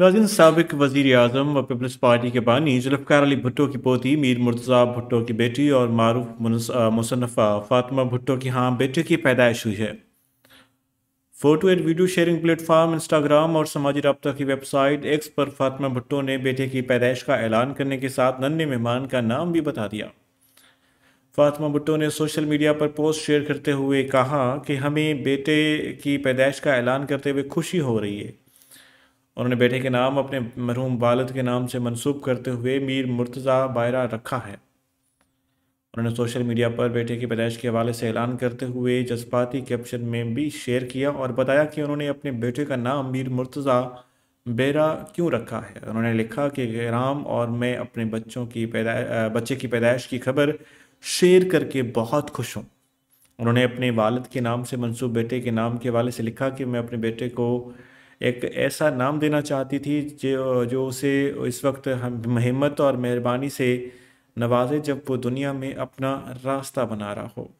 नाजिन सबक वजीर अजम व पीपल्स पार्टी के बानी जुल्फकार अली भुट्टो की पोती मीर मुर्तज़ा भुट्टो की बेटी और मारूफ मुसनफ़ा फातिमा भुट्टो की हाँ बेटे की पैदाइश हुई है photo and video sharing platform Instagram और समाजी रबता की वेबसाइट एक्स पर फातिमा भुट्टो ने बेटे की पैदाइश का ऐलान करने के साथ नन्हे मेहमान का नाम भी बता दिया फातिमा भुट्टो ने सोशल मीडिया पर पोस्ट शेयर करते हुए कहा कि हमें बेटे की पैदाइश का ऐलान करते हुए खुशी हो रही है उन्होंने बेटे के नाम अपने मरहूम वालद के नाम से मनसूब करते हुए मीर मुर्तज़ा बायरा रखा है उन्होंने सोशल मीडिया पर बेटे की पैदाइश के हवाले से ऐलान करते हुए जज्बाती कैप्शन में भी शेयर किया और बताया कि उन्होंने अपने बेटे का नाम मीर मुर्तज़ा बेरा क्यों रखा है उन्होंने लिखा कि राम और मैं अपने बच्चों की पैदा बच्चे की पैदाइश की खबर शेयर करके बहुत खुश हूँ उन्होंने अपने वालद के नाम से मनसूब बेटे के नाम के हवाले से लिखा कि मैं अपने बेटे को एक ऐसा नाम देना चाहती थी जो जो उसे इस वक्त हम हिम्मत और मेहरबानी से नवाजे जब वो दुनिया में अपना रास्ता बना रहा हो